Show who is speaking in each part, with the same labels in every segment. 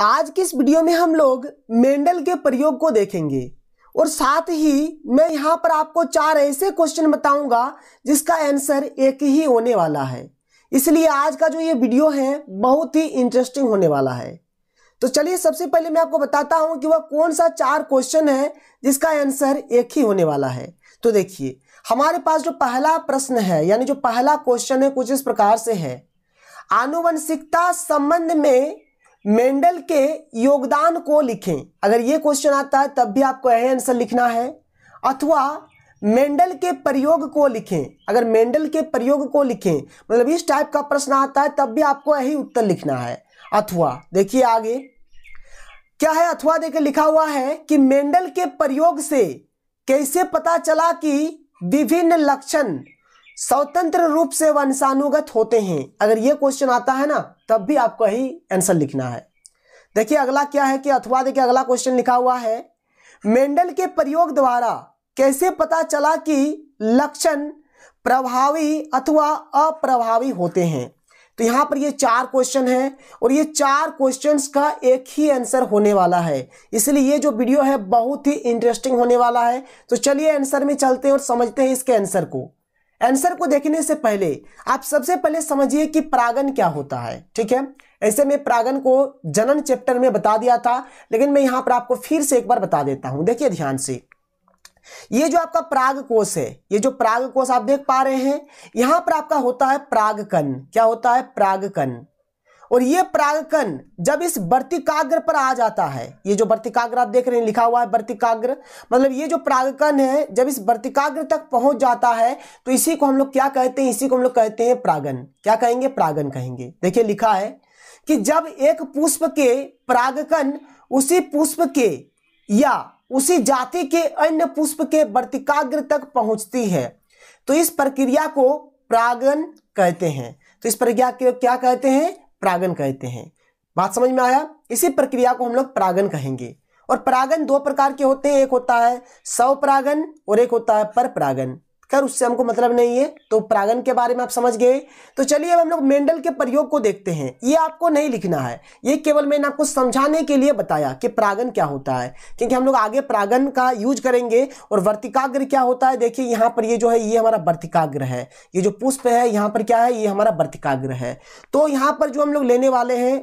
Speaker 1: आज की इस वीडियो में हम लोग मेंडल के प्रयोग को देखेंगे और साथ ही मैं यहां पर आपको चार ऐसे क्वेश्चन बताऊंगा जिसका आंसर एक ही होने वाला है इसलिए आज का जो ये वीडियो है बहुत ही इंटरेस्टिंग होने वाला है तो चलिए सबसे पहले मैं आपको बताता हूं कि वह कौन सा चार क्वेश्चन है जिसका आंसर एक ही होने वाला है तो देखिए हमारे पास जो पहला प्रश्न है यानी जो पहला क्वेश्चन है कुछ इस प्रकार से है आनुवंशिकता संबंध में मेंडल के योगदान को लिखें अगर ये क्वेश्चन आता है तब भी आपको यही आंसर लिखना है अथवा मेंडल के प्रयोग को लिखें अगर मेंडल के प्रयोग को लिखें मतलब इस टाइप का प्रश्न आता है तब भी आपको यही उत्तर लिखना है अथवा देखिए आगे क्या है अथवा देखे लिखा हुआ है कि मेंडल के प्रयोग से कैसे पता चला कि विभिन्न लक्षण स्वतंत्र रूप से वंशानुगत होते हैं अगर ये क्वेश्चन आता है ना तब भी आपको ही आंसर लिखना है देखिए अगला क्या है कि अथवा देखिए अगला क्वेश्चन लिखा हुआ है मेंडल के प्रयोग द्वारा कैसे पता चला कि लक्षण प्रभावी अथवा अप्रभावी होते हैं तो यहाँ पर ये चार क्वेश्चन है और ये चार क्वेश्चंस का एक ही आंसर होने वाला है इसलिए ये जो वीडियो है बहुत ही इंटरेस्टिंग होने वाला है तो चलिए आंसर में चलते हैं और समझते हैं इसके आंसर को आंसर को देखने से पहले आप सबसे पहले समझिए कि परागन क्या होता है ठीक है ऐसे में परागन को जनन चैप्टर में बता दिया था लेकिन मैं यहां पर आपको फिर से एक बार बता देता हूं देखिए ध्यान से ये जो आपका प्राग कोष है ये जो प्राग कोष आप देख पा रहे हैं यहां पर आपका होता है प्रागकन क्या होता है प्रागकन और ये परागकण जब इस वर्तिकाग्र पर आ जाता है ये जो वर्तिकाग्र आप देख रहे हैं लिखा हुआ है वर्तिकाग्र मतलब ये जो परागकण है जब इस वर्तिकाग्र तक पहुंच जाता है तो इसी को हम लोग क्या कहते हैं इसी को हम लोग कहते हैं प्रागन क्या कहेंगे प्रागन कहेंगे देखिए लिखा है कि जब एक पुष्प के परागकण उसी पुष्प के या उसी जाति के अन्य पुष्प के वर्तिकाग्र तक पहुंचती है तो इस प्रक्रिया को प्रागन कहते हैं तो इस प्रक्रिया को क्या कहते हैं परागन कहते हैं बात समझ में आया इसी प्रक्रिया को हम लोग परागन कहेंगे और परागन दो प्रकार के होते हैं एक होता है सौ परागन और एक होता है पर परागन खैर उससे हमको मतलब नहीं है तो प्रागन के बारे में आप समझ गए तो चलिए अब हम लोग मेंडल के प्रयोग को देखते हैं ये आपको नहीं लिखना है ये केवल मैंने आपको समझाने के लिए बताया कि प्रागन क्या होता है क्योंकि हम लोग आगे प्रागन का यूज करेंगे और वर्तिकाग्र क्या होता है देखिए यहाँ पर ये जो है ये हमारा वर्तिकाग्र है ये जो पुष्प है यहाँ पर क्या है ये हमारा वर्तिकाग्र है तो यहाँ पर जो हम लोग लेने वाले हैं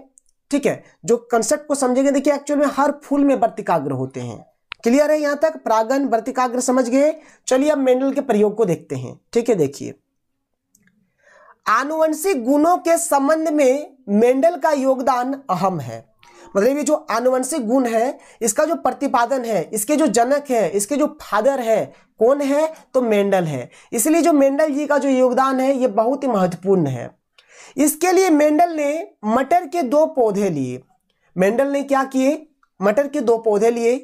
Speaker 1: ठीक है जो कंसेप्ट को समझेंगे देखिए एक्चुअल में हर फूल में वर्तिकाग्र होते हैं क्लियर है यहां तक प्रागन वर्तिकाग्र समझ गए चलिए अब मेंडल के प्रयोग को देखते हैं ठीक है देखिए आनुवंशिक गुणों के संबंध में मेंडल का योगदान अहम है मतलब ये जो आनुवंशिक गुण है इसका जो प्रतिपादन है इसके जो जनक है इसके जो फादर है कौन है तो मेंडल है इसलिए जो मेंडल जी का जो योगदान है ये बहुत ही महत्वपूर्ण है इसके लिए मेंडल ने मटर के दो पौधे लिए मेंडल ने क्या किए मटर के दो पौधे लिए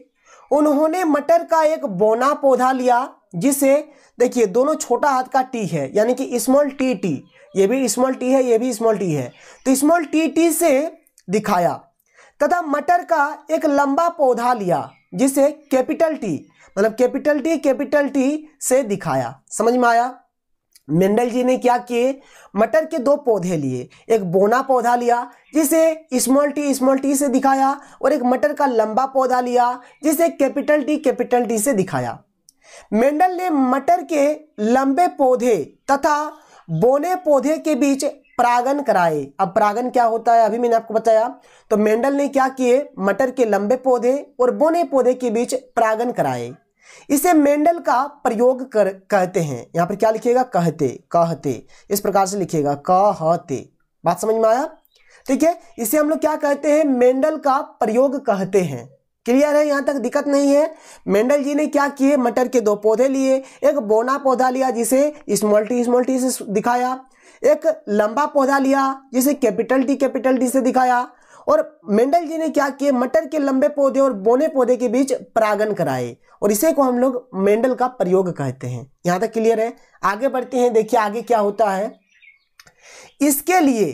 Speaker 1: उन्होंने मटर का एक बोना पौधा लिया जिसे देखिए दोनों छोटा हाथ का टी है यानी कि स्मॉल टी टी ये भी स्मॉल टी है ये भी स्मॉल टी है तो स्मॉल टी टी से दिखाया तथा मटर का एक लंबा पौधा लिया जिसे कैपिटल टी मतलब कैपिटल टी कैपिटल टी से दिखाया समझ में आया मेंडल जी ने क्या किए मटर के दो पौधे लिए एक बोना पौधा लिया जिसे स्मॉल टी स्मॉल टी से दिखाया और एक मटर का लंबा पौधा लिया जिसे कैपिटल टी कैपिटल टी से दिखाया मेंडल ने मटर के लंबे पौधे तथा बोने पौधे के बीच परागन कराए अब परागन क्या होता है अभी मैंने आपको बताया तो मेंडल ने क्या किए मटर के लंबे पौधे और बोने पौधे के बीच परागन कराए इसे मेंडल का प्रयोग कर कहते हैं यहां पर क्या लिखिएगा कहते कहते इस प्रकार से लिखिएगा कहते बात समझ में आया ठीक है इसे हम लोग क्या कहते हैं मेंडल का प्रयोग कहते हैं क्लियर है यहां तक दिक्कत नहीं है मेंडल जी ने क्या किए मटर के दो पौधे लिए एक बोना पौधा लिया जिसे स्मॉल टी स्मॉल टी से दिखाया एक लंबा पौधा लिया जिसे कैपिटल टी कैपिटल टी से दिखाया और मेंडल जी ने क्या किए मटर के लंबे पौधे और बोने पौधे के बीच परागण कराए और इसे को हम लोग मेंडल का प्रयोग कहते हैं यहां तक क्लियर है आगे बढ़ते हैं देखिए आगे क्या होता है इसके लिए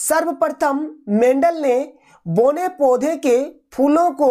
Speaker 1: सर्वप्रथम मेंडल ने बोने पौधे के फूलों को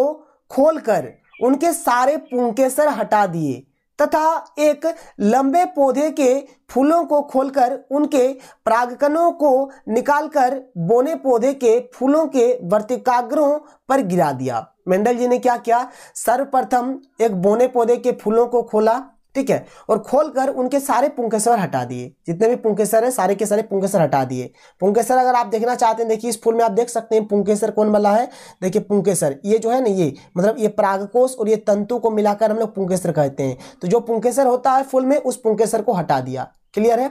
Speaker 1: खोलकर उनके सारे पुंकेसर हटा दिए तथा एक लंबे पौधे के फूलों को खोलकर उनके परागकणों को निकालकर बोने पौधे के फूलों के वर्तिकाग्रों पर गिरा दिया मेंडल जी ने क्या किया सर्वप्रथम एक बोने पौधे के फूलों को खोला ठीक है और खोलकर उनके सारे पुंकेसर हटा दिए जितने भी पुंकेसर हैं सारे के सारे पुंकेसर हटा दिए पुंकेसर अगर आप देखना चाहते हैं देखिए इस फूल में आप देख सकते हैं पुंकेसर कौन वाला है देखिए पुंकेसर ये जो है ना ये मतलब ये प्रागकोष और ये तंतु को मिलाकर हम लोग पुंकेसर कहते हैं तो जो पुंकेसर होता है फूल में उस पुंकेसर को हटा दिया क्लियर है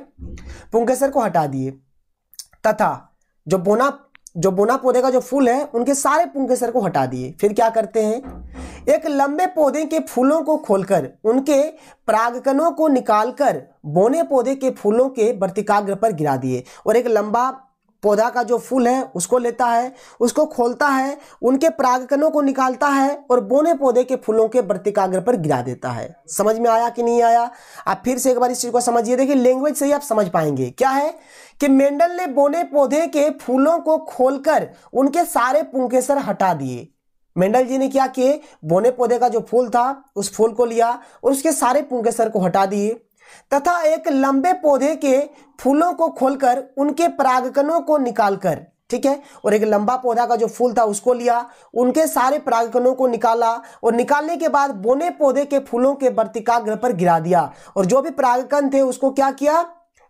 Speaker 1: पुंकेसर को हटा दिए तथा जो बोना जो बुना पौधे का जो फूल है उनके सारे सर को हटा दिए फिर क्या करते हैं एक लंबे पौधे के फूलों को खोलकर उनके प्रागकनों को निकालकर बोने पौधे के फूलों के वर्तिकाग्र पर गिरा दिए और एक लंबा पौधा का जो फूल है उसको लेता है उसको खोलता है उनके परागकनों को निकालता है और बोने पौधे के फूलों के वर्तिकाग्र पर गिरा देता है समझ में आया कि नहीं आया आप फिर से एक बार इस चीज़ को समझिए देखिए लैंग्वेज से ही आप समझ पाएंगे क्या है कि मेंडल ने बोने पौधे के फूलों को खोलकर उनके सारे पुंकेसर हटा दिए मेंडल जी ने क्या किए बोने पौधे का जो फूल था उस फूल को लिया और उसके सारे पुंकेसर को हटा दिए तथा एक लंबे पौधे के फूलों को खोलकर उनके परागकणों को निकालकर ठीक है और एक लंबा पौधा का जो फूल था उसको लिया उनके सारे परागकणों को निकाला और निकालने के बाद बोने पौधे के फूलों के वर्तिकाग्र पर गिरा दिया और जो भी परागकण थे उसको क्या किया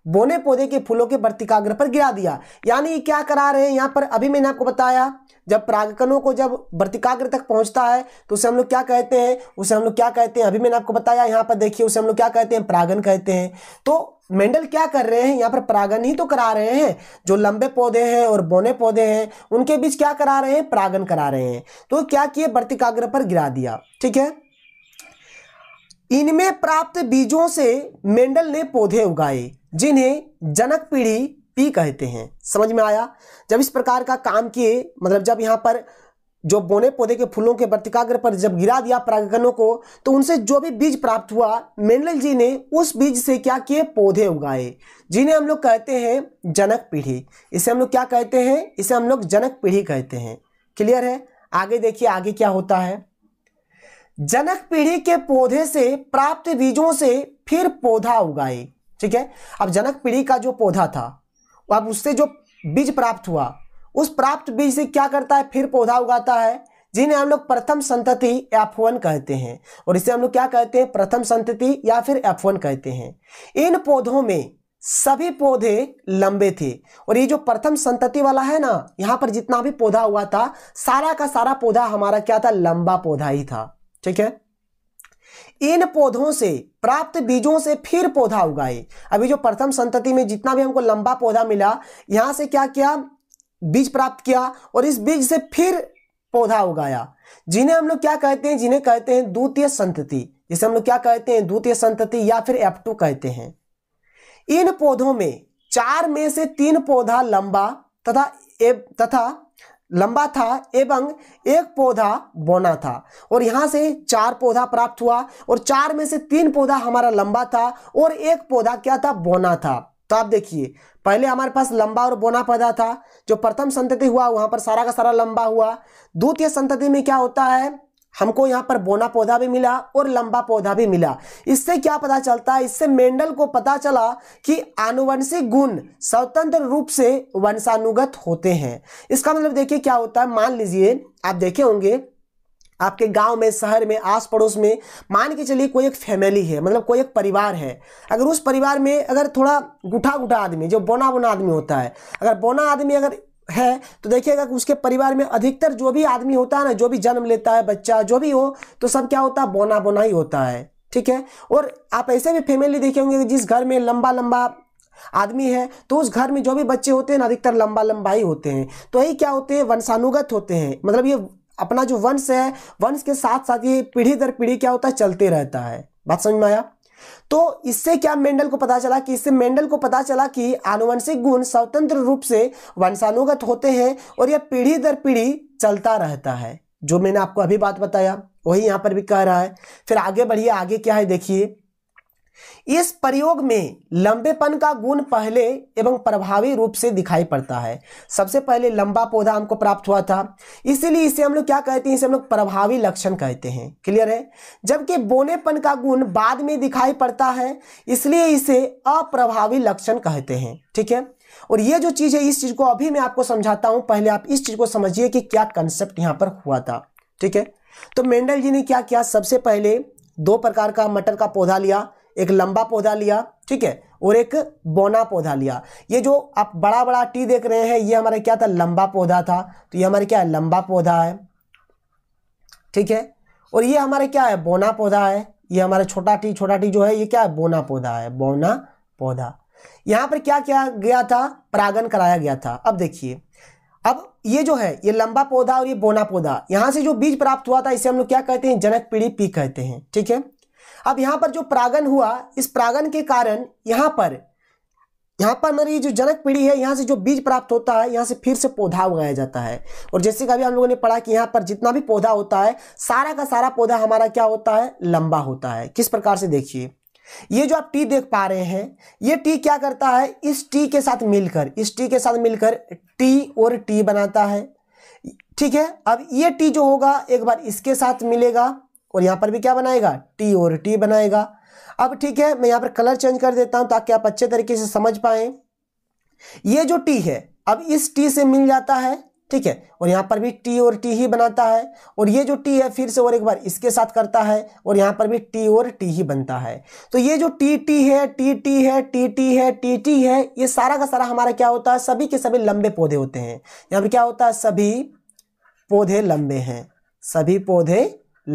Speaker 1: बोने पौधे के फूलों के वर्तिकाग्र पर गिरा दिया यानी क्या करा रहे हैं यहाँ पर अभी मैंने आपको बताया जब परागकनों को जब वर्तिकाग्र तक पहुंचता है तो उसे हम लोग क्या कहते हैं उसे हम लोग क्या कहते हैं अभी मैंने आपको बताया यहाँ पर देखिए उसे हम लोग क्या कहते हैं परागन कहते हैं तो मेंडल क्या कर रहे हैं यहाँ पर परागन ही तो करा रहे हैं जो लंबे पौधे हैं और बोने पौधे हैं उनके बीच क्या करा रहे हैं परागन करा रहे हैं तो क्या किए वर्तिकाग्र पर गिरा दिया ठीक है इनमें प्राप्त बीजों से मेंडल ने पौधे उगाए जिन्हें जनक पीढ़ी पी कहते हैं समझ में आया जब इस प्रकार का काम किए मतलब जब यहाँ पर जो बोने पौधे के फूलों के वर्तिकाग्र पर जब गिरा दिया परागकनों को तो उनसे जो भी बीज प्राप्त हुआ मेंडल जी ने उस बीज से क्या किए पौधे उगाए जिन्हें हम लोग कहते हैं जनक पीढ़ी इसे हम लोग क्या कहते हैं इसे हम लोग जनक पीढ़ी कहते हैं क्लियर है आगे देखिए आगे क्या होता है जनक पीढ़ी के पौधे से प्राप्त बीजों से फिर पौधा उगाए ठीक है अब जनक पीढ़ी का जो पौधा था अब उससे जो बीज प्राप्त हुआ उस प्राप्त बीज से क्या करता है फिर पौधा उगाता है जिन्हें हम लोग प्रथम संतति वन कहते हैं और इसे हम लोग क्या कहते हैं प्रथम संतति या फिर वन कहते हैं इन पौधों में सभी पौधे लंबे थे और ये जो प्रथम संतति वाला है ना यहाँ पर जितना भी पौधा हुआ था सारा का सारा पौधा हमारा क्या था लंबा पौधा ही था ठीक है इन पौधों से प्राप्त बीजों से फिर पौधा उगाए अभी जो प्रथम संतति में जितना भी हमको लंबा पौधा मिला यहां से क्या किया बीज प्राप्त किया और इस बीज से फिर पौधा उगाया जिन्हें हम लोग क्या कहते हैं जिन्हें कहते हैं द्वितीय संतति जिसे हम लोग क्या कहते हैं द्वितीय संतति या फिर टू कहते हैं इन पौधों में चार में से तीन पौधा लंबा तथा तथा लंबा था एवं एक पौधा बोना था और यहां से चार पौधा प्राप्त हुआ और चार में से तीन पौधा हमारा लंबा था और एक पौधा क्या था बोना था तो आप देखिए पहले हमारे पास लंबा और बोना पौधा था जो प्रथम संतति हुआ वहां पर सारा का सारा लंबा हुआ द्वितीय संतति में क्या होता है हमको यहाँ पर बोना पौधा भी मिला और लंबा पौधा भी मिला इससे क्या पता चलता है इससे मेंडल को पता चला कि आनुवंशिक गुण स्वतंत्र रूप से वंशानुगत होते हैं इसका मतलब देखिए क्या होता है मान लीजिए आप देखे होंगे आपके गांव में शहर में आस पड़ोस में मान के चलिए कोई एक फैमिली है मतलब कोई एक परिवार है अगर उस परिवार में अगर थोड़ा गुठा गुठा आदमी जो बोना बोना आदमी होता है अगर बोना आदमी अगर है तो देखिएगा कि उसके परिवार में अधिकतर जो भी आदमी होता है ना जो भी जन्म लेता है बच्चा जो भी हो तो सब क्या होता है बोना बोना ही होता है ठीक है और आप ऐसे भी फैमिली देखे होंगे जिस घर में लंबा लंबा आदमी है तो उस घर में जो भी बच्चे होते हैं ना अधिकतर लंबा लंबा ही होते हैं तो यही क्या होते हैं वंशानुगत होते हैं मतलब ये अपना जो वंश है वंश के साथ साथ ये पीढ़ी दर पीढ़ी क्या होता है चलते रहता है बात समझ में आया तो इससे क्या मेंडल को पता चला कि इससे मेंडल को पता चला कि आनुवंशिक गुण स्वतंत्र रूप से वंशानुगत होते हैं और यह पीढ़ी दर पीढ़ी चलता रहता है जो मैंने आपको अभी बात बताया वही यहां पर भी कह रहा है फिर आगे बढ़िए आगे क्या है देखिए इस प्रयोग में लंबेपन का गुण पहले एवं प्रभावी रूप से दिखाई पड़ता है सबसे पहले लंबा पौधा हमको प्राप्त हुआ था इसीलिए इसे हम लोग क्या कहते हैं इसे हम लोग प्रभावी लक्षण कहते हैं क्लियर है जबकि बोनेपन का गुण बाद में दिखाई पड़ता है इसलिए इसे अप्रभावी लक्षण कहते हैं ठीक है और ये जो चीज़ है इस चीज़ को अभी मैं आपको समझाता हूं पहले आप इस चीज़ को समझिए कि क्या कंसेप्ट यहां पर हुआ था ठीक है तो मेंडल जी ने क्या किया सबसे पहले दो प्रकार का मटर का पौधा लिया एक लंबा पौधा लिया ठीक है और एक बोना पौधा लिया ये जो आप बड़ा बड़ा टी देख रहे हैं ये हमारा क्या था लंबा पौधा था तो ये हमारा क्या है लंबा पौधा है ठीक है और ये हमारा क्या है बोना पौधा है ये हमारा छोटा टी छोटा टी जो है ये क्या है बोना पौधा है बोना पौधा यहां पर क्या किया गया था परागण कराया गया था अब देखिए अब ये जो है ये लंबा पौधा और ये बोना पौधा यहां से जो बीज प्राप्त हुआ था इसे हम लोग क्या कहते हैं जनक पीढ़ी पी कहते हैं ठीक है अब यहां पर जो प्रागन हुआ इस प्रागन के कारण यहां पर यहां पर मेरी जो जनक पीढ़ी है यहां से जो बीज प्राप्त होता है यहां से फिर से पौधा उगाया जाता है और जैसे कि अभी हम लोगों ने पढ़ा कि यहां पर जितना भी पौधा होता है सारा का सारा पौधा हमारा क्या होता है लंबा होता है किस प्रकार से देखिए ये जो आप टी देख पा रहे हैं ये टी क्या करता है इस टी के साथ मिलकर इस टी के साथ मिलकर टी और टी बनाता है ठीक है अब ये टी जो होगा एक बार इसके साथ मिलेगा और यहाँ पर भी क्या बनाएगा टी और टी बनाएगा अब ठीक है मैं यहाँ पर कलर चेंज कर देता हूँ ताकि आप अच्छे तरीके से समझ पाए ये जो टी है अब इस टी से मिल जाता है ठीक है और यहाँ पर भी टी और टी ही बनाता है और ये जो टी है फिर से और एक बार इसके साथ करता है और यहाँ पर भी टी और टी ही बनता है तो ये जो टी टी है टी टी है टी टी है टी टी है ये सारा का सारा हमारा क्या होता है सभी के सभी लंबे पौधे होते हैं यहाँ पर क्या होता है सभी पौधे लंबे हैं सभी पौधे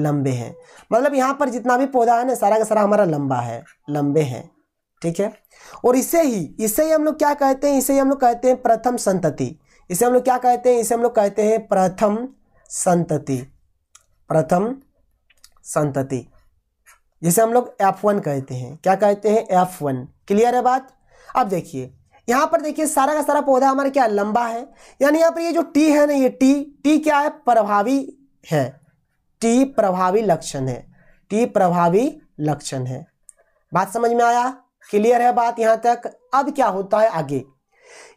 Speaker 1: लंबे हैं मतलब यहाँ पर जितना भी पौधा है ना सारा का सारा हमारा लंबा है लंबे हैं ठीक है और इसे ही इसे ही हम लोग क्या कहते हैं इसे ही हम लोग कहते हैं प्रथम संतति इसे हम लोग क्या कहते हैं इसे हम लोग कहते हैं प्रथम संतति प्रथम संतति जिसे हम लोग एफ वन कहते हैं क्या कहते हैं एफ वन क्लियर है बात अब देखिए यहाँ पर देखिए सारा का सारा पौधा हमारा क्या लंबा है यानी यहाँ पर ये जो टी है ना ये टी टी क्या है प्रभावी है टी प्रभावी लक्षण है टी प्रभावी लक्षण है बात समझ में आया क्लियर है बात यहाँ तक अब क्या होता है आगे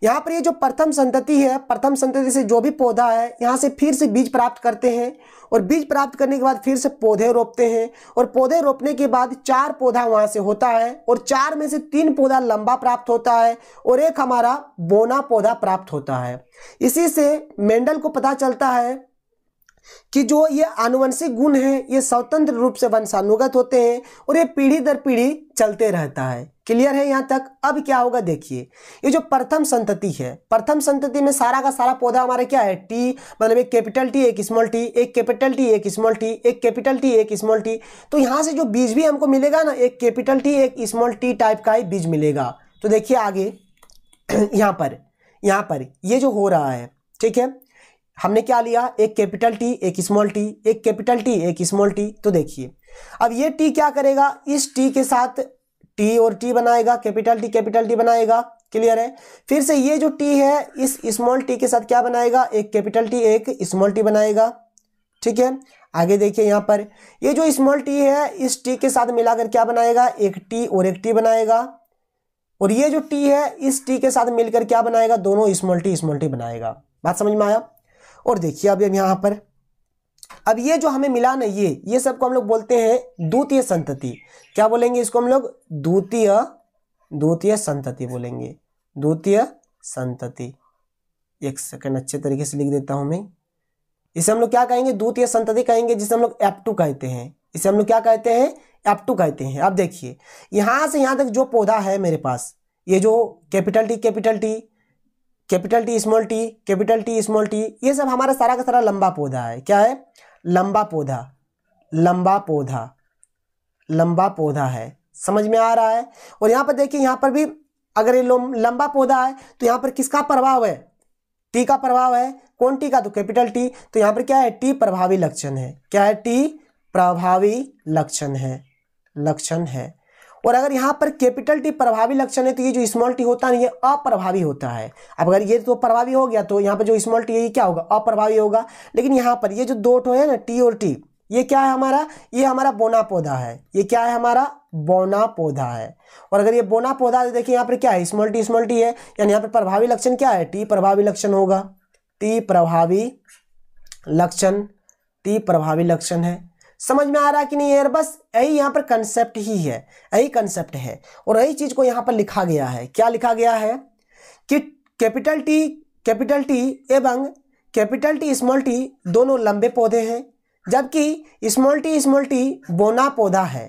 Speaker 1: यहां पर ये जो प्रथम संतति है प्रथम संतति से जो भी पौधा है यहां से फिर से बीज प्राप्त करते हैं और बीज प्राप्त करने के बाद फिर से पौधे रोपते हैं और पौधे रोपने के बाद चार पौधा वहां से होता है और चार में से तीन पौधा लंबा प्राप्त होता है और एक हमारा बोना पौधा प्राप्त होता है इसी से मेंडल को पता चलता है कि जो ये आनुवंशिक गुण है ये स्वतंत्र रूप से वंशानुगत होते हैं और ये पीढ़ी दर पीढ़ी चलते रहता है क्लियर है यहाँ तक अब क्या होगा देखिए ये जो प्रथम संतति है प्रथम संतति में सारा का सारा पौधा हमारा क्या है टी मतलब एक कैपिटल टी एक स्मॉल टी एक कैपिटल टी एक स्मॉल टी एक कैपिटल टी एक स्मॉल टी तो यहाँ से जो बीज भी हमको मिलेगा ना एक कैपिटल टी एक स्मॉल टी टाइप का ही बीज मिलेगा तो देखिए आगे यहाँ पर यहाँ पर ये जो हो रहा है ठीक है हमने क्या लिया एक कैपिटल टी एक स्मॉल टी एक कैपिटल टी एक स्मॉल टी तो देखिए अब ये टी क्या करेगा इस टी के साथ टी और टी बनाएगा कैपिटल टी कैपिटल टी बनाएगा क्लियर है फिर से ये जो टी है इस स्मॉल टी के साथ क्या बनाएगा एक कैपिटल टी एक स्मॉल टी बनाएगा ठीक है आगे देखिए यहाँ पर ये जो स्मॉल टी है इस टी के साथ मिलाकर क्या बनाएगा एक टी और एक टी बनाएगा और ये जो टी है इस टी के साथ मिलकर क्या बनाएगा दोनों स्मॉल टी स्मॉल टी बनाएगा बात समझ में आया और देखिए अब हम यहाँ पर अब ये जो हमें मिला ना ये ये सबको हम लोग बोलते हैं द्वितीय संतति क्या बोलेंगे इसको हम लोग द्वितीय द्वितीय संतति बोलेंगे द्वितीय संतति एक सेकंड अच्छे तरीके से लिख देता हूं मैं इसे हम लोग क्या कहेंगे द्वितीय संतति कहेंगे जिसे हम लोग एप्टू कहते हैं इसे हम लोग क्या कहते हैं टू कहते हैं अब देखिए यहां से यहां तक जो पौधा है मेरे पास ये जो capital T capital T capital T small T capital T small T ये सब हमारा सारा का सारा लंबा पौधा है क्या है लंबा पौधा लंबा पौधा लंबा पौधा है समझ में आ रहा है और यहाँ पर देखिए यहां पर भी अगर ये लंबा पौधा है तो यहां पर किसका प्रभाव है टी का प्रभाव है कौन टी का तो कैपिटल टी तो यहाँ पर क्या है टी प्रभावी लक्षण है क्या है टी प्रभावी लक्षण है लक्षण है और अगर यहाँ पर कैपिटल टी प्रभावी लक्षण है तो ये जो स्मॉल टी होता है ये अप्रभावी होता है अब अगर ये तो प्रभावी हो गया तो यहाँ पर जो स्मॉल टी है ये क्या होगा अप्रभावी होगा लेकिन यहाँ पर ये जो दो टो है ना टी और टी ये क्या है हमारा ये हमारा बोना पौधा है ये क्या है हमारा बोना पौधा है और अगर ये बोना पौधा है तो देखिए यहाँ पर क्या है स्मॉल टी स्मॉल टी है यानी यहाँ पर प्रभावी लक्षण क्या है टी प्रभावी लक्षण होगा टी प्रभावी लक्षण टी प्रभावी लक्षण है समझ में आ रहा कि नहीं यार बस यही यहाँ पर कंसेप्ट ही है यही कंसेप्ट है और यही चीज़ को यहाँ पर लिखा गया है क्या लिखा गया है कि कैपिटल टी कैपिटल टी एवं कैपिटल टी स्मॉल टी दोनों लंबे पौधे हैं जबकि स्मॉल टी स्मॉल टी बोना पौधा है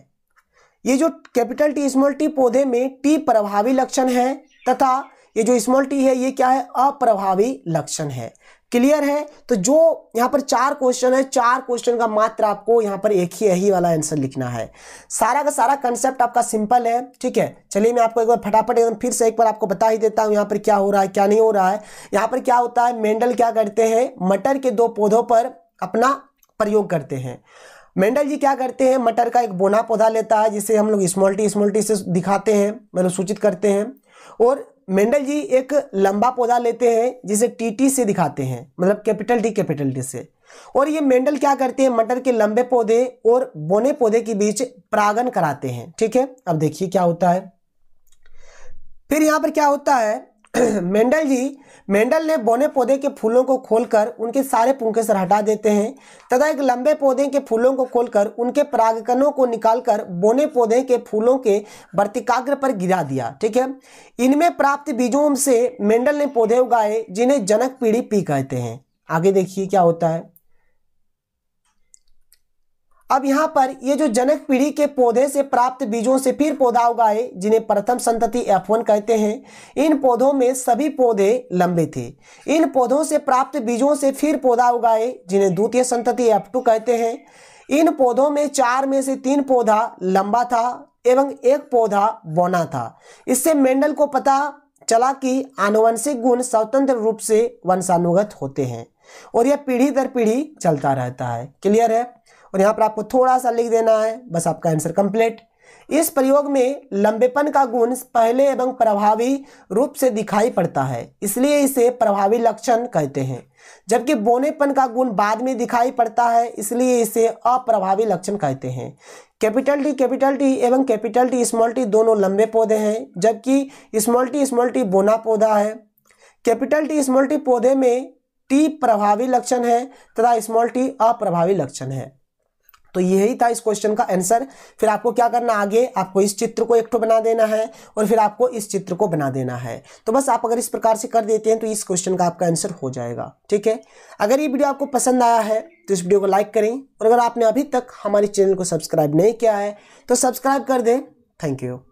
Speaker 1: ये जो कैपिटल टी स्मॉल टी पौधे में टी प्रभावी लक्षण है तथा ये जो स्मॉल टी है ये क्या है अप्रभावी लक्षण है क्लियर है तो जो यहाँ पर चार क्वेश्चन है चार क्वेश्चन का मात्र आपको यहाँ पर एक ही यही वाला आंसर लिखना है सारा का सारा कंसेप्ट आपका सिंपल है ठीक है चलिए मैं आपको एक बार फटाफट एकदम फिर से एक बार आपको बता ही देता हूँ यहाँ पर क्या हो रहा है क्या नहीं हो रहा है यहाँ पर क्या होता है मेंडल क्या करते हैं मटर के दो पौधों पर अपना प्रयोग करते हैं मेंडल जी क्या करते हैं मटर का एक बोना पौधा लेता है जिसे हम लोग स्मोल्टी स्मोल्टी से दिखाते हैं मतलब सूचित करते हैं और मेंडल जी एक लंबा पौधा लेते हैं जिसे टी टी से दिखाते हैं मतलब कैपिटल टी कैपिटल डी से और ये मेंडल क्या करते हैं मटर के लंबे पौधे और बोने पौधे के बीच प्रागन कराते हैं ठीक है अब देखिए क्या होता है फिर यहां पर क्या होता है मेंडल जी मेंडल ने बोने पौधे के फूलों को खोलकर उनके सारे पुंकेसर हटा देते हैं तथा एक लंबे पौधे के फूलों को खोलकर उनके परागकणों को निकालकर बोने पौधे के फूलों के वर्तिकाग्र पर गिरा दिया ठीक है इनमें प्राप्त बीजों से मेंडल ने पौधे उगाए जिन्हें जनक पीढ़ी पी कहते हैं आगे देखिए क्या होता है अब यहाँ पर ये जो जनक पीढ़ी के पौधे से प्राप्त बीजों से फिर पौधा उगाए जिन्हें प्रथम संतति F1 कहते हैं इन पौधों में सभी पौधे लंबे थे इन पौधों से प्राप्त बीजों से फिर पौधा उगाए जिन्हें द्वितीय संतति F2 कहते हैं इन पौधों में चार में से तीन पौधा लंबा था एवं एक पौधा बौना था इससे मेंडल को पता चला कि आनुवंशिक गुण स्वतंत्र रूप से वंशानुगत होते हैं और यह पीढ़ी दर पीढ़ी चलता रहता है क्लियर है और यहाँ पर आपको थोड़ा सा लिख देना है बस आपका आंसर कंप्लीट इस प्रयोग में लंबेपन का गुण पहले एवं प्रभावी रूप से दिखाई पड़ता है इसलिए इसे प्रभावी लक्षण कहते हैं जबकि बोनेपन का गुण बाद में दिखाई पड़ता है इसलिए इसे अप्रभावी लक्षण कहते हैं कैपिटल टी कैपिटल टी एवं कैपिटल टी स्मॉल टी दोनों लंबे पौधे हैं जबकि स्मॉल टी स्मॉल टी बोना पौधा है कैपिटल टी स्मॉल टी पौधे में टी प्रभावी लक्षण है तथा स्मॉल टी अप्रभावी लक्षण है तो यही था इस क्वेश्चन का आंसर फिर आपको क्या करना आगे आपको इस चित्र को एक बना देना है और फिर आपको इस चित्र को बना देना है तो बस आप अगर इस प्रकार से कर देते हैं तो इस क्वेश्चन का आपका आंसर हो जाएगा ठीक है अगर ये वीडियो आपको पसंद आया है तो इस वीडियो को लाइक करें और अगर आपने अभी तक हमारे चैनल को सब्सक्राइब नहीं किया है तो सब्सक्राइब कर दें थैंक यू